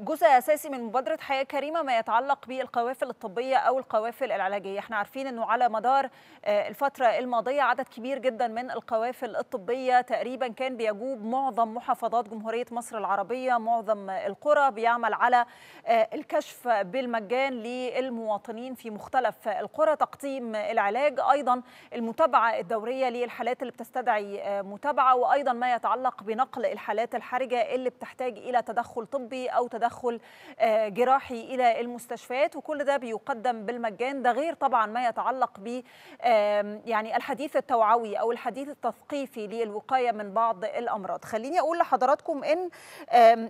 جزء اساسي من مبادره حياه كريمه ما يتعلق بالقوافل الطبيه او القوافل العلاجيه احنا عارفين انه على مدار آه، الفتره الماضيه عدد كبير جدا من القوافل الطبيه تقريبا كان بيجوب معظم محافظات جمهوريه مصر العربيه معظم القرى بيعمل على آه، الكشف بالمجان للمواطنين في مختلف القرى تقديم العلاج ايضا المتابعه الدوريه للحالات اللي بتستدعي آه، متابعه وايضا ما يتعلق بنقل الحالات الحرجه اللي بتحتاج الى تدخل طبي أو تدخل آه، جراحي إلى المستشفيات وكل ده بيقدم بالمجان ده غير طبعا ما يتعلق ب يعني الحديث التوعوي أو الحديث التثقيفي للوقاية من بعض الأمراض خليني أقول لحضراتكم إن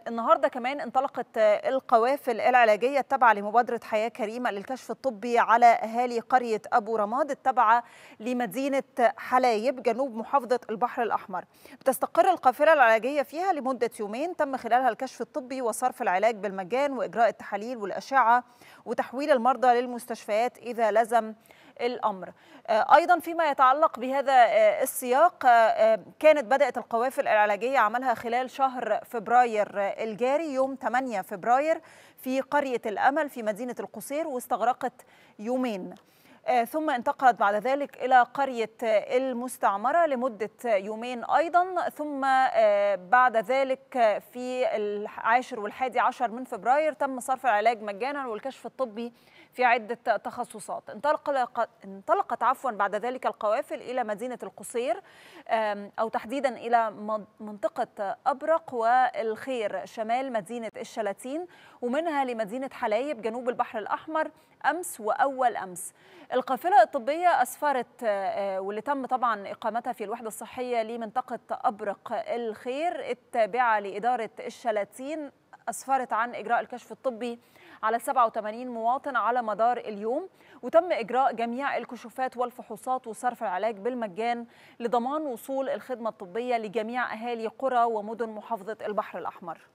النهاردة كمان انطلقت آه، القوافل العلاجية التابعة لمبادرة حياة كريمة للكشف الطبي على أهالي قرية أبو رماد التابعة لمدينة حلايب جنوب محافظة البحر الأحمر بتستقر القافلة العلاجية فيها لمدة يومين تم خلالها الكشف الطبي وص صرف العلاج بالمجان وإجراء التحاليل والأشعة وتحويل المرضى للمستشفيات إذا لزم الأمر آه، أيضا فيما يتعلق بهذا آه، السياق آه، كانت بدأت القوافل العلاجية عملها خلال شهر فبراير الجاري يوم 8 فبراير في قرية الأمل في مدينة القصير واستغرقت يومين آه، ثم انتقلت بعد ذلك إلى قرية المستعمرة لمدة يومين أيضا ثم آه، بعد ذلك آه، في العاشر والحادي عشر من فبراير تم صرف العلاج مجانا والكشف الطبي في عدة تخصصات انطلقت عفوا بعد ذلك القوافل إلى مدينة القصير أو تحديدا إلى منطقة أبرق والخير شمال مدينة الشلاتين ومنها لمدينة حلايب جنوب البحر الأحمر أمس وأول أمس القافلة الطبية أسفرت آه، آه، واللي تم طبعا إقامتها في الوحدة الصحية لمنطقة أبرق الخير التابعة لإدارة الشلاتين أسفرت عن إجراء الكشف الطبي على 87 مواطن على مدار اليوم وتم إجراء جميع الكشوفات والفحوصات وصرف العلاج بالمجان لضمان وصول الخدمة الطبية لجميع أهالي قرى ومدن محافظة البحر الأحمر